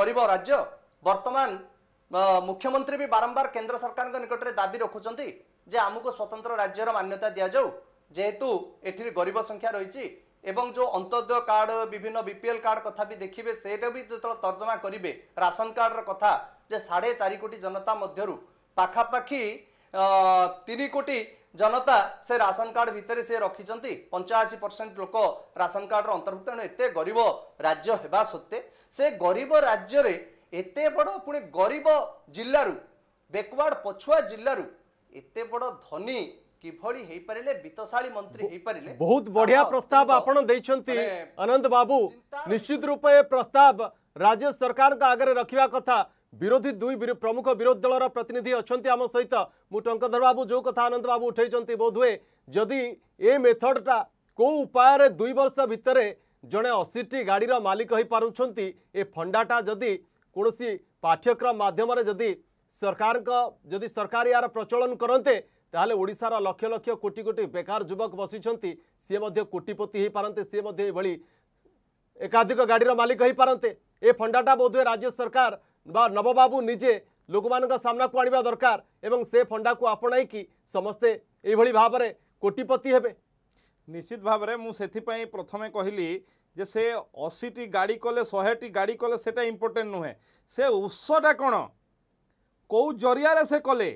गरीब राज्य बर्तमान मुख्यमंत्री भी बारंबार केन्द्र सरकार निकट में दाबी रखुंट जे आमको स्वतंत्र राज्यर मान्यता दि जाऊ যেহেতু এটির গরিব সংখ্যা রয়েছে এবং যে অন্তোদয় কার্ড বিভিন্ন বিপিএল কার্ড কথা বি দেখবে সেটা বি যেত তর্জমা করবে রাশন কার্ডর কথা যে সাড়ে চারি কোটি জনতা মধ্যে পাখাপাখি ତିନି କୋଟି ଜନତା ସେ ରାସନ କାର୍ଡ଼ ଭିତରେ ସେ ରଖିଛନ୍ତି ପଞ୍ଚାଅଶୀ ପରସେଣ୍ଟ ଲୋକ ରାସନ କାର୍ଡ଼ର ଅନ୍ତର୍ଭୁକ୍ତ ତେଣୁ ଏତେ ଗରିବ ରାଜ୍ୟ ହେବା ସତ୍ତ୍ୱେ ସେ ଗରିବ ରାଜ୍ୟରେ ଏତେ ବଡ଼ ପୁଣି ଗରିବ ଜିଲ୍ଲାରୁ ବେକୱାର୍ଡ଼ ପଛୁଆ ଜିଲ୍ଲାରୁ ଏତେ ବଡ଼ ଧନୀ କିଭଳି ହେଇପାରିଲେ ବିତ୍ତଶାଳୀ ମନ୍ତ୍ରୀ ହେଇପାରିଲେ ବହୁତ ବଢ଼ିଆ ପ୍ରସ୍ତାବ ଆପଣ ଦେଇଛନ୍ତି ଅନନ୍ତ ବାବୁ ନିଶ୍ଚିତ ରୂପେ ପ୍ରସ୍ତାବ ରାଜ୍ୟ ସରକାରଙ୍କ ଆଗରେ ରଖିବା କଥା ବିରୋଧୀ ଦୁଇ ପ୍ରମୁଖ ବିରୋଧୀ ଦଳର ପ୍ରତିନିଧି ଅଛନ୍ତି ଆମ ସହିତ ମୁଁ ଟଙ୍କଧର ବାବୁ ଯେଉଁ କଥା ଆନନ୍ଦ ବାବୁ ଉଠାଇଛନ୍ତି ବୋଧ ହୁଏ ଯଦି ଏ ମେଥଡ଼ଟା କେଉଁ ଉପାୟରେ ଦୁଇ ବର୍ଷ ଭିତରେ ଜଣେ ଅଶୀଟି ଗାଡ଼ିର ମାଲିକ ହୋଇପାରୁଛନ୍ତି ଏ ଫଣ୍ଡାଟା ଯଦି କୌଣସି ପାଠ୍ୟକ୍ରମ ମାଧ୍ୟମରେ ଯଦି ସରକାରଙ୍କ ଯଦି ସରକାର ଏହାର ପ୍ରଚଳନ କରନ୍ତେ ତାହେଲେ ଓଡ଼ିଶାର ଲକ୍ଷ ଲକ୍ଷ କୋଟି କୋଟି ବେକାର ଯୁବକ ବସିଛନ୍ତି ସିଏ ମଧ୍ୟ କୋଟିପତି ହୋଇପାରନ୍ତେ ସିଏ ମଧ୍ୟ ଏଭଳି ଏକାଧିକ ଗାଡ଼ିର ମାଲିକ ହୋଇପାରନ୍ତେ ଏ ଫଣ୍ଡାଟା ବୋଧହୁଏ ରାଜ୍ୟ ସରକାର ନବବାବୁ ନିଜେ ଲୋକମାନଙ୍କ ସାମ୍ନାକୁ ଆଣିବା ଦରକାର ଏବଂ ସେ ଫଣ୍ଡାକୁ ଆପଣେଇକି ସମସ୍ତେ ଏଇଭଳି ଭାବରେ କୋଟିପତି ହେବେ ନିଶ୍ଚିତ ଭାବରେ ମୁଁ ସେଥିପାଇଁ ପ୍ରଥମେ କହିଲି ଯେ ସେ ଅଶୀଟି ଗାଡ଼ି କଲେ ଶହେଟି ଗାଡ଼ି କଲେ ସେଟା ଇମ୍ପୋର୍ଟାଣ୍ଟ ନୁହେଁ ସେ ଉତ୍ସଟା କ'ଣ କେଉଁ ଜରିଆରେ ସେ କଲେ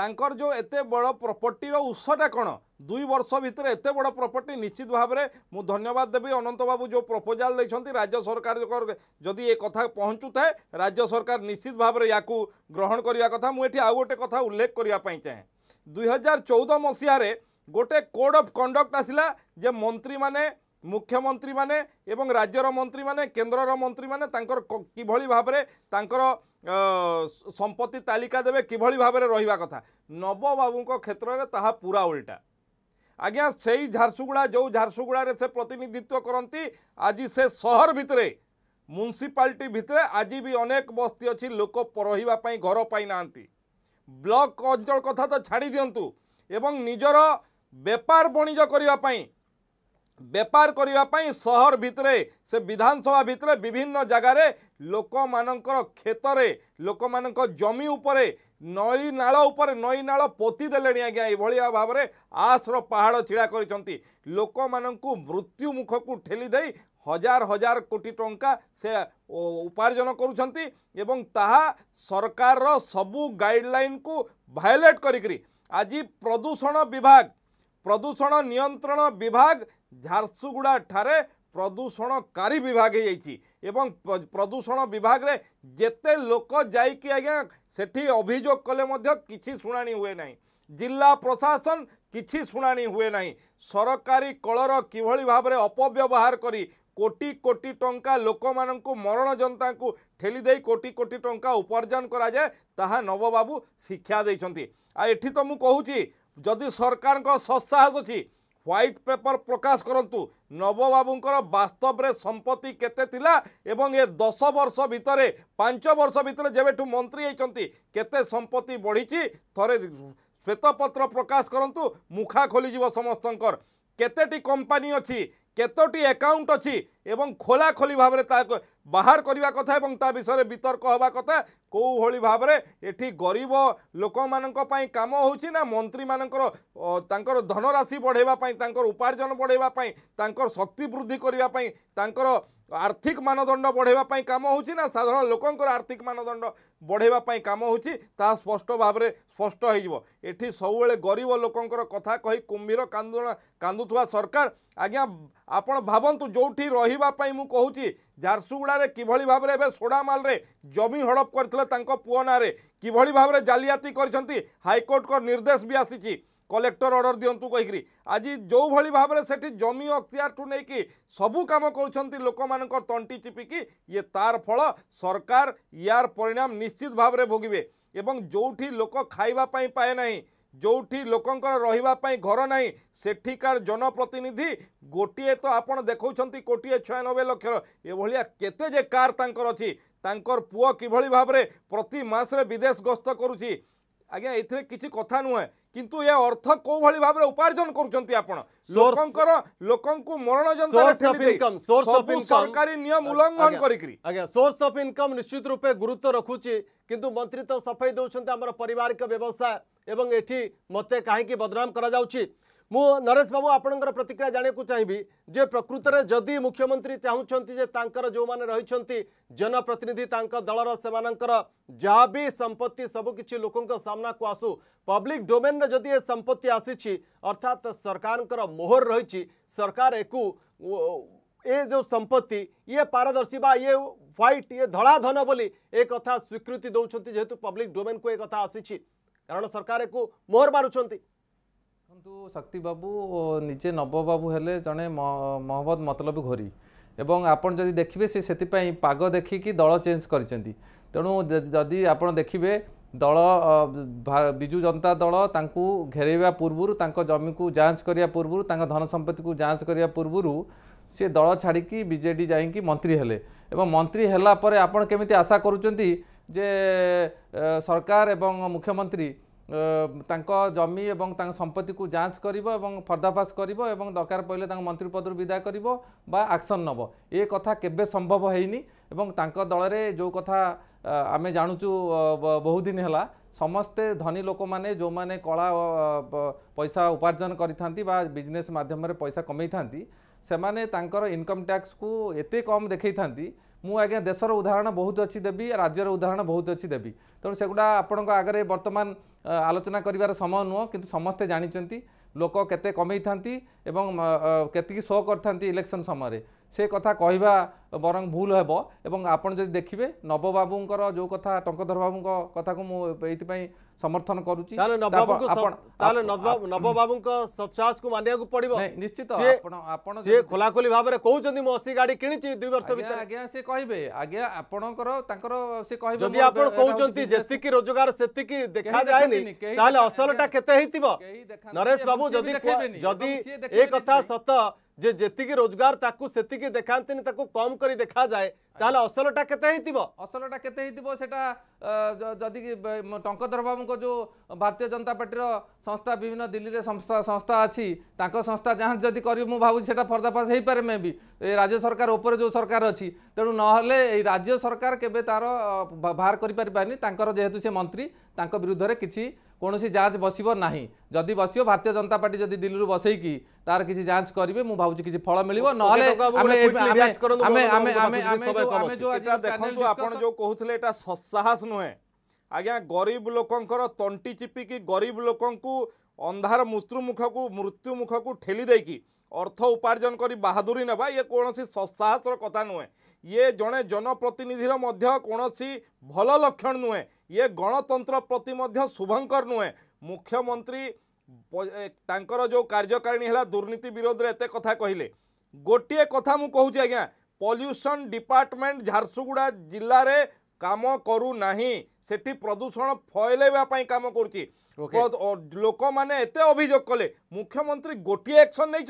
ତାଙ୍କର ଯେଉଁ ଏତେ ବଡ଼ ପ୍ରପର୍ଟିର ଉତ୍ସଟା କ'ଣ দুই বর্ষ ভিতরে এত বড় প্রপর্টি নিশ্চিত ভাবে মু ধন্যবাদ দেবি অনন্ত বাবু যে প্রপোজাল দিয়েছেন রাজ্য সরকার যদি এ কথা পৌঁছু থাকে রাজ্য সরকার নিশ্চিত ভাবে ইয়াকু গ্রহণ করা কথা মু এটি আউ গোটে কথা উল্লেখ করা চাহে দুই হাজার চৌদ মসিহারে গোটে কোড অফ কন্ডক্ট আসিলা যে মন্ত্রী মানে মুখ্যমন্ত্রী মানে এবং রাজ্যর মন্ত্রী মানে কেন্দ্রর মন্ত্রী মানে তাঁর কিভাবে ভাবে তাঁর সম্পত্তি তালিকা দেবে কিভাবে ভাবে রহবা কথা নববাবুঙ্ ক্ষেত্রে তাহা পুরা উল্টা আজ্ঞা সেই ঝারসুগুড়া যে ঝারসুগুড়ার সে প্রতিনিধিত্ব করতে আজ সে সহর ভিতরে মুনিসিপালিটি ভিতরে আজ বি অনেক বস্তি অছি লোক পরহিবা পাই ঘর পাই না ব্লক অঞ্চল কথা তো ছাড়ি দিও এবং নিজের বেপার বণিজ করা ବେପାର କରିବା ପାଇଁ ସହର ଭିତରେ ସେ ବିଧାନସଭା ଭିତରେ ବିଭିନ୍ନ ଜାଗାରେ ଲୋକମାନଙ୍କର କ୍ଷେତରେ ଲୋକମାନଙ୍କ ଜମି ଉପରେ ନଈ ନାଳ ଉପରେ ନଈ ନାଳ ପୋତି ଦେଲେଣି ଆଜ୍ଞା ଏଭଳିଆ ଭାବରେ ଆଶ୍ର ପାହାଡ଼ ଛିଡ଼ା କରିଛନ୍ତି ଲୋକମାନଙ୍କୁ ମୃତ୍ୟୁ ମୁଖକୁ ଠେଲି ଦେଇ ହଜାର ହଜାର କୋଟି ଟଙ୍କା ସେ ଉପାର୍ଜନ କରୁଛନ୍ତି ଏବଂ ତାହା ସରକାରର ସବୁ ଗାଇଡ଼ଲାଇନ୍କୁ ଭାଇଲେଟ୍ କରିକିରି ଆଜି ପ୍ରଦୂଷଣ ବିଭାଗ ପ୍ରଦୂଷଣ ନିୟନ୍ତ୍ରଣ ବିଭାଗ ঝারসুগুড়াঠারে ପ୍ରଦୂଷଣକାରୀ ବିଭାଗ ହେଇଯାଇଛି ଏବଂ ପ୍ରଦୂଷଣ ବିଭାଗରେ ଯେତେ ଲୋକ ଯାଇକି ଆଜ୍ଞା ସେଠି ଅଭିଯୋଗ କଲେ ମଧ୍ୟ କିଛି ଶୁଣାଣି ହୁଏ ନାହିଁ ଜିଲ୍ଲା ପ୍ରଶାସନ କିଛି ଶୁଣାଣି ହୁଏ ନାହିଁ ସରକାରୀ କଳର କିଭଳି ଭାବରେ ଅପବ୍ୟବହାର କରି କୋଟି କୋଟି ଟଙ୍କା ଲୋକମାନଙ୍କୁ ମରଣ ଯନ୍ତାଙ୍କୁ ଠେଲି ଦେଇ କୋଟି କୋଟି ଟଙ୍କା ଉପାର୍ଜନ କରାଯାଏ ତାହା ନବବାବୁ ଶିକ୍ଷା ଦେଇଛନ୍ତି ଆଉ ଏଠି ତ ମୁଁ କହୁଛି ଯଦି ସରକାରଙ୍କ ସତ୍ସାହସ ଅଛି হোয়াইট পেপর প্রকাশ করতু নববাবুঙ্কর বাস্তবরে সম্পত্তি কেতে লা এবং এ দশ বর্ষ ভিতরে পাঁচ বর্ষ ভিতরে যেবেঠু মন্ত্রী হয়েছেন কেতে সম্পত্তি বড়িছি থরে শ্বেতপত্র প্রকাশ করতু মুখা খোলিযোগ সমস্তঙ্কর কেতেটি কোম্পানি অছি କେତୋଟି ଏକାଉଣ୍ଟ ଅଛି ଏବଂ ଖୋଲାଖୋଲି ଭାବରେ ତାହାକୁ ବାହାର କରିବା କଥା ଏବଂ ତା ବିଷୟରେ ବିତର୍କ ହେବା କଥା କେଉଁଭଳି ଭାବରେ ଏଠି ଗରିବ ଲୋକମାନଙ୍କ ପାଇଁ କାମ ହେଉଛି ନା ମନ୍ତ୍ରୀମାନଙ୍କର ତାଙ୍କର ଧନରାଶି ବଢ଼େଇବା ପାଇଁ ତାଙ୍କର ଉପାର୍ଜନ ବଢ଼େଇବା ପାଇଁ ତାଙ୍କର ଶକ୍ତି ବୃଦ୍ଧି କରିବା ପାଇଁ ତାଙ୍କର আর্থিক ମାନଦଣ୍ଡ ବଢ଼ାଇବା ପାଇଁ କାମ ହେଉଛି ନା ସାଧାରଣ ଲୋକଙ୍କର ଆର୍ଥିକ ମାନଦଣ୍ଡ ବଢ଼ାଇବା ପାଇଁ କାମ ହେଉଛି ତାହା ସ୍ପଷ୍ଟ ଭାବରେ ସ୍ପଷ୍ଟ ହୋଇଯିବ ଏଠି ସବୁବେଳେ ଗରିବ ଲୋକଙ୍କର କଥା କହି କୁମ୍ଭୀର କାନ୍ଦୁଣା କାନ୍ଦୁଥିବା ସରକାର ଆଜ୍ଞା ଆପଣ ଭାବନ୍ତୁ ଯେଉଁଠି ରହିବା ପାଇଁ ମୁଁ କହୁଛି ଝାରସୁଗୁଡ଼ାରେ କିଭଳି ଭାବରେ ଏବେ ସୋଡ଼ାମାଲରେ ଜମି ହଡ଼ପ କରିଥିଲେ ତାଙ୍କ ପୁଅ ନାଁରେ କିଭଳି ଭାବରେ ଜାଲିଆତି କରିଛନ୍ତି ହାଇକୋର୍ଟଙ୍କ ନିର୍ଦ୍ଦେଶ ବି ଆସିଛି କଲେକ୍ଟର ଅର୍ଡ଼ର ଦିଅନ୍ତୁ କହିକିରି ଆଜି ଯେଉଁଭଳି ଭାବରେ ସେଠି ଜମି ଅକ୍ତିଆରଠୁ ନେଇକି ସବୁ କାମ କରୁଛନ୍ତି ଲୋକମାନଙ୍କର ତଣ୍ଟି ଚିପିକି ଇଏ ତାର ଫଳ ସରକାର ୟାର ପରିଣାମ ନିଶ୍ଚିତ ଭାବରେ ଭୋଗିବେ ଏବଂ ଯେଉଁଠି ଲୋକ ଖାଇବା ପାଇଁ ପାଏ ନାହିଁ ଯେଉଁଠି ଲୋକଙ୍କର ରହିବା ପାଇଁ ଘର ନାହିଁ ସେଠିକାର ଜନପ୍ରତିନିଧି ଗୋଟିଏ ତ ଆପଣ ଦେଖାଉଛନ୍ତି କୋଟିଏ ଛୟାନବେ ଲକ୍ଷର ଏଭଳିଆ କେତେ ଯେ କାର୍ ତାଙ୍କର ଅଛି ତାଙ୍କର ପୁଅ କିଭଳି ଭାବରେ ପ୍ରତି ମାସରେ ବିଦେଶ ଗସ୍ତ କରୁଛି ଆଜ୍ଞା ଏଥିରେ କିଛି କଥା ନୁହେଁ କିନ୍ତୁ ଏ ଅର୍ଥ କୋଉ ଭଳି ଭାବରେ ଉପାର୍ଜନ କରୁଛନ୍ତି ଆପଣ ଲୋକଙ୍କର ଲୋକଙ୍କୁ ମରଣ ଯନ୍ତ୍ରରେ ସରକାରୀ ନିୟମ ଉଲ୍ଲଂଘନ କରିକିରି ଆଜ୍ଞା ସୋର୍ସ ଅଫ୍ ଇନକମ୍ ନିଶ୍ଚିତ ରୂପେ ଗୁରୁତ୍ୱ ରଖୁଛି କିନ୍ତୁ ମନ୍ତ୍ରୀ ତ ସଫେଇ ଦେଉଛନ୍ତି ଆମର ପାରିବାରିକ ବ୍ୟବସାୟ ଏବଂ ଏଠି ମୋତେ କାହିଁକି ବଦନାମ କରାଯାଉଛି ମୁଁ ନରେଶ ବାବୁ ଆପଣଙ୍କର ପ୍ରତିକ୍ରିୟା ଜାଣିବାକୁ ଚାହିଁବି ଯେ ପ୍ରକୃତରେ ଯଦି ମୁଖ୍ୟମନ୍ତ୍ରୀ ଚାହୁଁଛନ୍ତି ଯେ ତାଙ୍କର ଯେଉଁମାନେ ରହିଛନ୍ତି ଜନପ୍ରତିନିଧି ତାଙ୍କ ଦଳର ସେମାନଙ୍କର ଯାହା ବି ସମ୍ପତ୍ତି ସବୁକିଛି ଲୋକଙ୍କ ସାମ୍ନାକୁ ଆସୁ ପବ୍ଲିକ୍ ଡୋମେନ୍ରେ ଯଦି ଏ ସମ୍ପତ୍ତି ଆସିଛି ଅର୍ଥାତ୍ ସରକାରଙ୍କର ମୋହର ରହିଛି ସରକାର ଏକୁ ये जो संपत्ति ये पारदर्शी बा ये व्हाइट ये धड़ा धन बोली एक कथा स्वीकृति दौरान जेहेतु पब्लिक डोमेन को एक कथा आसी कारण सरकार एक मोहर मारुंट ଦେଖନ୍ତୁ ଶକ୍ତି ବାବୁ ନିଜେ ନବବାବୁ ହେଲେ ଜଣେ ମହମ୍ମଦ ମତଲବ ଘୋରି ଏବଂ ଆପଣ ଯଦି ଦେଖିବେ ସେ ସେଥିପାଇଁ ପାଗ ଦେଖିକି ଦଳ ଚେଞ୍ଜ କରିଛନ୍ତି ତେଣୁ ଯଦି ଆପଣ ଦେଖିବେ ଦଳ ବିଜୁ ଜନତା ଦଳ ତାଙ୍କୁ ଘେରାଇବା ପୂର୍ବରୁ ତାଙ୍କ ଜମିକୁ ଯାଞ୍ଚ କରିବା ପୂର୍ବରୁ ତାଙ୍କ ଧନ ସମ୍ପତ୍ତିକୁ ଯାଞ୍ଚ କରିବା ପୂର୍ବରୁ সে দল ছাড়িকি বিজেডি যাইকি মন্ত্রী হলে এবং মন্ত্রী হেলা পরে আপনার কেমিতি আশা করছেন যে সরকার এবং মুখ্যমন্ত্রী ତାଙ୍କ ଜମି ଏବଂ ତାଙ୍କ ସମ୍ପତ୍ତିକୁ ଯାଞ୍ଚ କରିବ ଏବଂ ପର୍ଦ୍ଦାଫାସ କରିବ ଏବଂ ଦରକାର ପଡ଼ିଲେ ତାଙ୍କ ମନ୍ତ୍ରୀ ପଦରୁ ବିଦାୟ କରିବ ବା ଆକ୍ସନ୍ ନେବ ଏ କଥା କେବେ ସମ୍ଭବ ହେଇନି ଏବଂ ତାଙ୍କ ଦଳରେ ଯେଉଁ କଥା ଆମେ ଜାଣୁଛୁ ବହୁଦିନ ହେଲା ସମସ୍ତେ ଧନୀ ଲୋକମାନେ ଯେଉଁମାନେ କଳା ପଇସା ଉପାର୍ଜନ କରିଥାନ୍ତି ବା ବିଜନେସ୍ ମାଧ୍ୟମରେ ପଇସା କମେଇଥାନ୍ତି ସେମାନେ ତାଙ୍କର ଇନକମ୍ ଟ୍ୟାକ୍ସକୁ ଏତେ କମ୍ ଦେଖେଇଥାନ୍ତି ମୁଁ ଆଜ୍ଞା ଦେଶର ଉଦାହରଣ ବହୁତ ଅଛି ଦେବି ରାଜ୍ୟର ଉଦାହରଣ ବହୁତ ଅଛି ଦେବି ତେଣୁ ସେଗୁଡ଼ା ଆପଣଙ୍କ ଆଗରେ ବର୍ତ୍ତମାନ ଆଲୋଚନା କରିବାର ସମୟ ନୁହଁ କିନ୍ତୁ ସମସ୍ତେ ଜାଣିଛନ୍ତି ଲୋକ କେତେ କମେଇଥାନ୍ତି এবং কেতিকি শো କରିଥାନ୍ତି ইলেকশন সময় সে কথা কহা বরং ভুল হব এবং আপনার যদি দেখবে নববাবুঙ্কর যে কথা টঙ্কধর বাবুঙ্ক কথা এইপাই সমর্থন করুচি তাহলে নববাবুঙ্ক সৎসাহসকে মানিয়াকু পড়িব নিশ্চিত আপন সে খোলাখোলি ভাবে কৌছন্তি মু 80 গাড়ি কিনিছি দুই বর্ষ ভিতরে আজ্ঞা সে কইবে আজ্ঞা আপনকর তাঙ্কর সে কইবে যদি আপন কৌছন্তি যেতিকি রোজগার সেতিকি দেখা যায়নি তাহলে অসলটা কেতে হইতিব নরেশ বাবু যদি যদি এ কথা সত যে যেতিকি রোজগার তাকে সেতিকি দেখাতেনি তাকে কম করে দেখা যায় তাহলে অসলটা কেতে হইতিব অসলটা কেতে হইতিব সেটা যদি টঙ্কধর বাবুঙ্ যে ভারতীয় জনতা পার্টির সংস্থা বিভিন্ন দিল্লিরে সংস্থা সংস্থা আছে তাঁর সংস্থা যাঞ্চ যদি করি মু ভাবুছি সেটা পর্দাফাশ হইপারে মে বি এই রাজ্য সরকার উপরে যে সরকার অছি তেণু নহলে এই রাজ্য সরকার কেবে তার বাহার করে পারি তাঁর যেহেতু সে মন্ত্রী তাঁর বিরুদ্ধে কিছু କୌଣସି ଯାଞ୍ଚ ବସିବ ନାହିଁ ଯଦି ବସିବ ଭାରତୀୟ ଜନତା ପାର୍ଟି ଯଦି ଦିଲ୍ଲୀରୁ ବସେଇକି ତାର କିଛି ଯାଞ୍ଚ କରିବେ ମୁଁ ଭାବୁଛି କିଛି ଫଳ ମିଳିବ ନହେଲେ ଦେଖନ୍ତୁ ଆପଣ ଯୋଉ କହୁଥିଲେ ଏଟା ସସାହସ ନୁହେଁ ଆଜ୍ଞା ଗରିବ ଲୋକଙ୍କର ତଣ୍ଟି ଚିପିକି ଗରିବ ଲୋକଙ୍କୁ ଅନ୍ଧାର ମୃତ୍ୟୁ ମୁଖକୁ ମୃତ୍ୟୁ ମୁଖକୁ ଠେଲି ଦେଇକି অর্থ উপার্জন করে বাহাদুরি নেবা ইয়ে কোণী সাহসর কথা নুহে ইয়ে জনে জনপ্রতিনিধির মধ্য কোণী ভাল লক্ষণ নুহে ইয়ে গণতন্ত্র প্রতি মধ্য শুভঙ্কর নুহে মুখ্যমন্ত্রী তাঁকর যে কার্যকারিণী হল দুর্নীতি বিরোধে এত কথা কহিলে গোটিয়ে কথা মু কুচি আজ্ঞা পল্যুসন ডিপার্টমেন্ট ঝারসুগুড়া জেলার কাম করু না সেটি প্রদূষণ ফয়লাইবা কাম করছি লোক মানে এত অভিযোগ কলে মুখ্যমন্ত্রী গোটিয়ে একশন নেই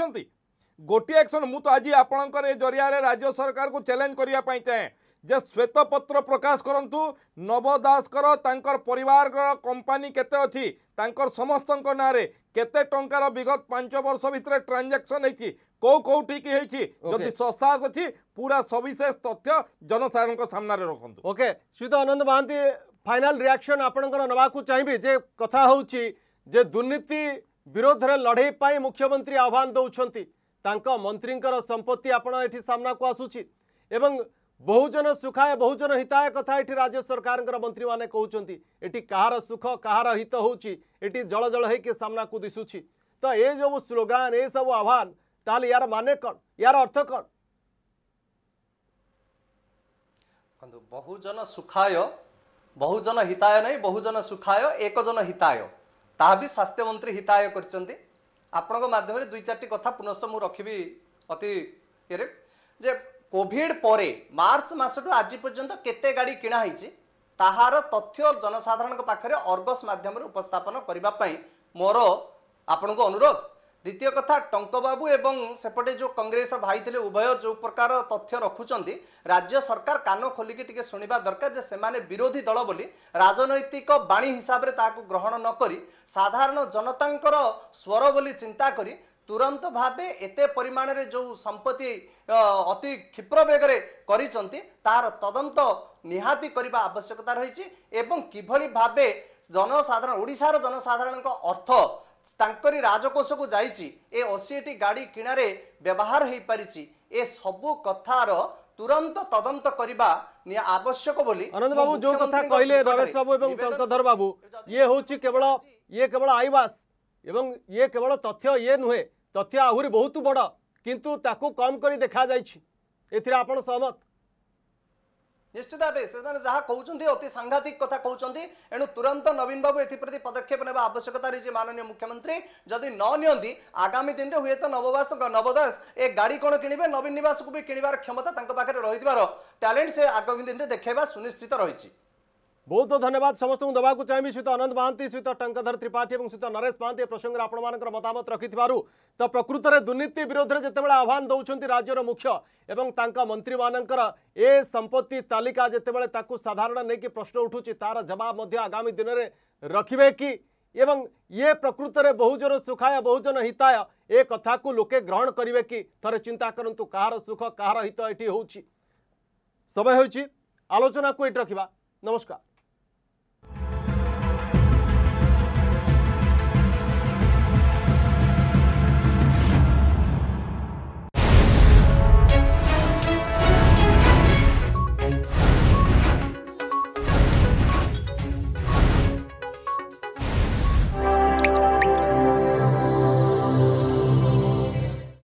গোটিয়ে একশন মু তো আজ আপনার এ জরিয়া রাজ্য সরকার চ্যালেঞ্জ করা চাহে ଯେ ଶ୍ୱେତପତ୍ର ପ୍ରକାଶ କରନ୍ତୁ ନବ ଦାସଙ୍କର ତାଙ୍କର ପରିବାରର କମ୍ପାନୀ କେତେ ଅଛି ତାଙ୍କର ସମସ୍ତଙ୍କ ନାଁରେ କେତେ ଟଙ୍କାର ବିଗତ ପାଞ୍ଚ ବର୍ଷ ଭିତରେ ଟ୍ରାଞ୍ଜାକ୍ସନ୍ ହେଇଛି କେଉଁ କେଉଁଠିକି ହେଇଛି ଯଦି ସସାସ ଅଛି ପୁରା ସବିଶେଷ ତଥ୍ୟ ଜନସାଧାରଣଙ୍କ ସାମ୍ନାରେ ରଖନ୍ତୁ ଓକେ ଶ୍ରୀତ ଆନନ୍ଦ ମହାନ୍ତି ଫାଇନାଲ୍ ରିଆକ୍ସନ୍ ଆପଣଙ୍କର ନେବାକୁ ଚାହିଁବି ଯେ କଥା ହେଉଛି ଯେ ଦୁର୍ନୀତି ବିରୋଧରେ ଲଢ଼େଇ ପାଇଁ ମୁଖ୍ୟମନ୍ତ୍ରୀ ଆହ୍ୱାନ ଦେଉଛନ୍ତି ତାଙ୍କ ମନ୍ତ୍ରୀଙ୍କର ସମ୍ପତ୍ତି ଆପଣ ଏଠି ସାମ୍ନାକୁ ଆସୁଛି ଏବଂ ବହୁଜନ ସୁଖାଏ ବହୁଜନ ହିତାୟ କଥା ଏଠି ରାଜ୍ୟ ସରକାରଙ୍କର ମନ୍ତ୍ରୀମାନେ କହୁଛନ୍ତି ଏଠି କାହାର ସୁଖ କାହାର ହିତ ହେଉଛି ଏଠି ଜଳ ଜଳ ହେଇକି ସାମ୍ନାକୁ ଦିଶୁଛି ତ ଏ ଯୋଉ ସ୍ଲୋଗାନ ଏସବୁ ଆହ୍ୱାନ ତାହେଲେ ୟାର ମାନେ କ'ଣ ୟାର ଅର୍ଥ କ'ଣ ଦେଖନ୍ତୁ ବହୁଜନ ସୁଖାୟ ବହୁଜନ ହିତାୟ ନାହିଁ ବହୁଜନ ସୁଖାୟ ଏକଜନ ହିତାୟ ତାହା ବି ସ୍ୱାସ୍ଥ୍ୟମନ୍ତ୍ରୀ ହିତାୟ କରିଛନ୍ତି ଆପଣଙ୍କ ମାଧ୍ୟମରେ ଦୁଇ ଚାରିଟି କଥା ପୁନଶ୍ଚ ମୁଁ ରଖିବି ଅତି ଇଏରେ ଯେ କୋଭିଡ୍ ପରେ ମାର୍ଚ୍ଚ ମାସଠୁ ଆଜି ପର୍ଯ୍ୟନ୍ତ କେତେ ଗାଡ଼ି କିଣା ହେଇଛି ତାହାର ତଥ୍ୟ ଜନସାଧାରଣଙ୍କ ପାଖରେ ଅର୍ଗସ୍ ମାଧ୍ୟମରେ ଉପସ୍ଥାପନ କରିବା ପାଇଁ ମୋର ଆପଣଙ୍କୁ ଅନୁରୋଧ ଦ୍ୱିତୀୟ କଥା ଟଙ୍କବାବୁ ଏବଂ ସେପଟେ ଯେଉଁ କଂଗ୍ରେସ ଭାଇ ଥିଲେ ଉଭୟ ଯେଉଁ ପ୍ରକାର ତଥ୍ୟ ରଖୁଛନ୍ତି ରାଜ୍ୟ ସରକାର କାନ ଖୋଲିକି ଟିକେ ଶୁଣିବା ଦରକାର ଯେ ସେମାନେ ବିରୋଧୀ ଦଳ ବୋଲି ରାଜନୈତିକ ବାଣୀ ହିସାବରେ ତାହାକୁ ଗ୍ରହଣ ନକରି ସାଧାରଣ ଜନତାଙ୍କର ସ୍ୱର ବୋଲି ଚିନ୍ତା କରି ତୁରନ୍ତ ଭାବେ ଏତେ ପରିମାଣରେ ଯେଉଁ ସମ୍ପତ୍ତି ଅତି କ୍ଷିପ୍ର ବେଗରେ କରିଛନ୍ତି ତାହାର ତଦନ୍ତ ନିହାତି କରିବା ଆବଶ୍ୟକତା ରହିଛି ଏବଂ କିଭଳି ଭାବେ ଜନସାଧାରଣ ଓଡ଼ିଶାର ଜନସାଧାରଣଙ୍କ ଅର୍ଥ ତାଙ୍କରି ରାଜକୋଷକୁ ଯାଇଛି ଏ ଅଶୀଟି ଗାଡ଼ି କିଣାରେ ବ୍ୟବହାର ହୋଇପାରିଛି ଏ ସବୁ କଥାର ତୁରନ୍ତ ତଦନ୍ତ କରିବା ଆବଶ୍ୟକ ବୋଲି ଅନନ୍ତ ବାବୁ ଯେଉଁ କଥା କହିଲେ ନରେଶ ବାବୁ ଏବଂ ଚନ୍ଦ୍ରଧର ବାବୁ ଇଏ ହେଉଛି କେବଳ ଇଏ କେବଳ ଆଇବାସ ଏବଂ ଇଏ କେବଳ ତଥ୍ୟ ଇଏ ନୁହେଁ ତଥ୍ୟ ଆହୁରି ବହୁତ ବଡ଼ କିନ୍ତୁ ତାକୁ କମ୍ କରି ଦେଖାଯାଇଛି ଏଥିରେ ଆପଣ ସହମତ ନିଶ୍ଚିତ ଭାବେ ସେମାନେ ଯାହା କହୁଛନ୍ତି ଅତି ସାଂଘାତିକ କଥା କହୁଛନ୍ତି ଏଣୁ ତୁରନ୍ତ ନବୀନ ବାବୁ ଏଥିପ୍ରତି ପଦକ୍ଷେପ ନେବା ଆବଶ୍ୟକତା ରହିଛି ମାନନୀୟ ମୁଖ୍ୟମନ୍ତ୍ରୀ ଯଦି ନ ନିଅନ୍ତି ଆଗାମୀ ଦିନରେ ହୁଏତ ନବବାସ ନବଦାସ ଏ ଗାଡ଼ି କ'ଣ କିଣିବେ ନବୀନ ନିବାସକୁ ବି କିଣିବାର କ୍ଷମତା ତାଙ୍କ ପାଖରେ ରହିଥିବାର ଟ୍ୟାଲେଣ୍ଟ ସେ ଆଗାମୀ ଦିନରେ ଦେଖାଇବା ସୁନିଶ୍ଚିତ ରହିଛି ବହୁତ ଧନ୍ୟବାଦ ସମସ୍ତଙ୍କୁ ଦେବାକୁ ଚାହିଁବି ସହିତ ଆନନ୍ଦ ମହାନ୍ତି ସହିତ ଟଙ୍କାଧର ତ୍ରିପାଠୀ ଏବଂ ସହିତ ନରେଶ ମହାନ୍ତି ଏ ପ୍ରସଙ୍ଗରେ ଆପଣମାନଙ୍କର ମତାମତ ରଖିଥିବାରୁ ତ ପ୍ରକୃତରେ ଦୁର୍ନୀତି ବିରୋଧରେ ଯେତେବେଳେ ଆହ୍ୱାନ ଦେଉଛନ୍ତି ରାଜ୍ୟର ମୁଖ୍ୟ ଏବଂ ତାଙ୍କ ମନ୍ତ୍ରୀମାନଙ୍କର ଏ ସମ୍ପତ୍ତି ତାଲିକା ଯେତେବେଳେ ତାକୁ ସାଧାରଣ ନେଇକି ପ୍ରଶ୍ନ ଉଠୁଛି ତାର ଜବାବ ମଧ୍ୟ ଆଗାମୀ ଦିନରେ ରଖିବେ କି ଏବଂ ଇଏ ପ୍ରକୃତରେ ବହୁଜନ ସୁଖାୟ ବହୁଜନ ହିତାୟ ଏ କଥାକୁ ଲୋକେ ଗ୍ରହଣ କରିବେ କି ଥରେ ଚିନ୍ତା କରନ୍ତୁ କାହାର ସୁଖ କାହାର ହିତ ଏଠି ହେଉଛି ସମୟ ହେଉଛି ଆଲୋଚନାକୁ ଏଠି ରଖିବା ନମସ୍କାର